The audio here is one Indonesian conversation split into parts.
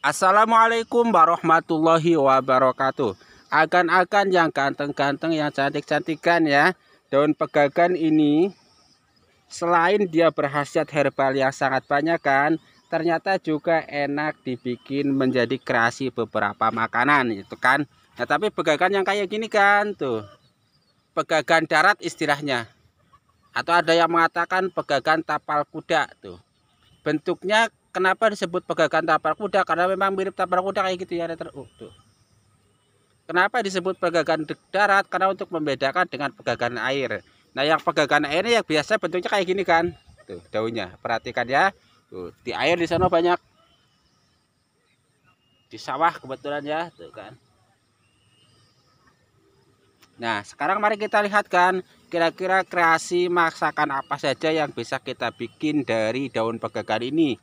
Assalamualaikum warahmatullahi wabarakatuh. Akan-akan yang ganteng-ganteng, yang cantik-cantikan ya. Daun pegagan ini selain dia berhasiat herbal yang sangat banyak kan, ternyata juga enak dibikin menjadi kreasi beberapa makanan itu kan. Nah, tapi pegagan yang kayak gini kan tuh. Pegagan darat istilahnya. Atau ada yang mengatakan pegagan tapal kuda tuh. Bentuknya kenapa disebut pegagan tapar kuda karena memang mirip tapar kuda kayak gitu ya retor oh, tuh. kenapa disebut pegagan darat karena untuk membedakan dengan pegagan air nah yang pegagan air ini yang biasa bentuknya kayak gini kan tuh daunnya perhatikan ya tuh di air di sana banyak di sawah kebetulan ya tuh kan Nah, sekarang mari kita lihat kan kira-kira kreasi masakan apa saja yang bisa kita bikin dari daun pegagan ini.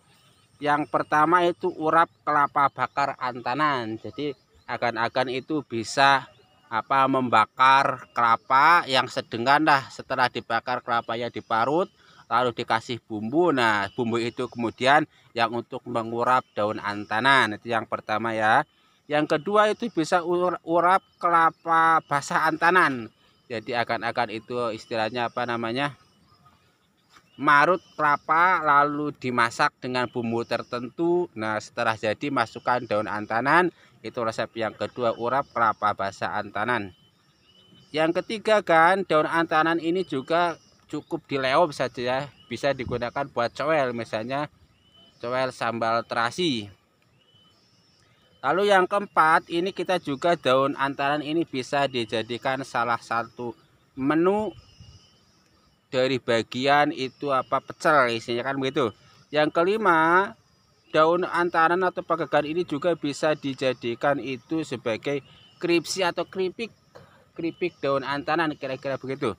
Yang pertama itu urap kelapa bakar antanan. Jadi agan-agan itu bisa apa membakar kelapa yang sedengan lah setelah dibakar kelapanya diparut lalu dikasih bumbu nah bumbu itu kemudian yang untuk mengurap daun antanan itu yang pertama ya yang kedua itu bisa urap kelapa basah antanan jadi akan-akan itu istilahnya apa namanya marut kelapa lalu dimasak dengan bumbu tertentu. Nah, setelah jadi masukkan daun antanan. Itu resep yang kedua, urap kelapa basah antanan. Yang ketiga kan, daun antanan ini juga cukup dileop saja ya. Bisa digunakan buat cowel misalnya cowel sambal terasi. Lalu yang keempat, ini kita juga daun antanan ini bisa dijadikan salah satu menu dari bagian itu apa pecel isinya kan begitu yang kelima daun antaran atau pegagan ini juga bisa dijadikan itu sebagai kripsi atau keripik keripik daun antaran kira-kira begitu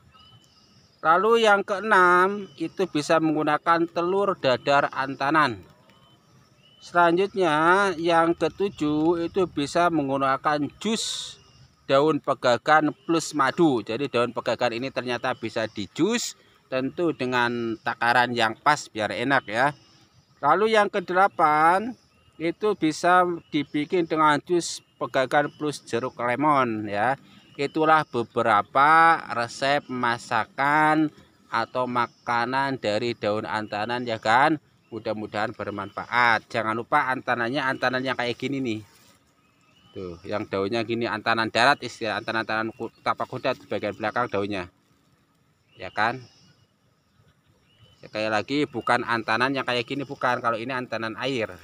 lalu yang keenam itu bisa menggunakan telur dadar antanan selanjutnya yang ketujuh itu bisa menggunakan jus daun pegagan plus madu. Jadi daun pegagan ini ternyata bisa di jus tentu dengan takaran yang pas biar enak ya. Lalu yang kedelapan itu bisa dibikin dengan jus pegagan plus jeruk lemon ya. Itulah beberapa resep masakan atau makanan dari daun antanan ya kan. Mudah-mudahan bermanfaat. Jangan lupa antananya antanan yang kayak gini nih tuh yang daunnya gini antanan darat istilah antanan-antanan tapak kuda di bagian belakang daunnya ya kan sekali ya, lagi bukan antanan yang kayak gini bukan kalau ini antanan air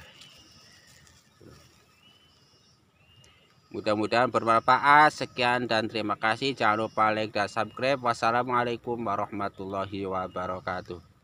mudah-mudahan bermanfaat sekian dan terima kasih jangan lupa like dan subscribe wassalamualaikum warahmatullahi wabarakatuh